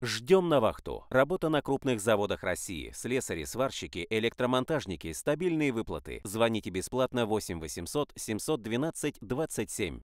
Ждем на вахту. Работа на крупных заводах России. Слесари, сварщики, электромонтажники, стабильные выплаты. Звоните бесплатно 8 800 712 27.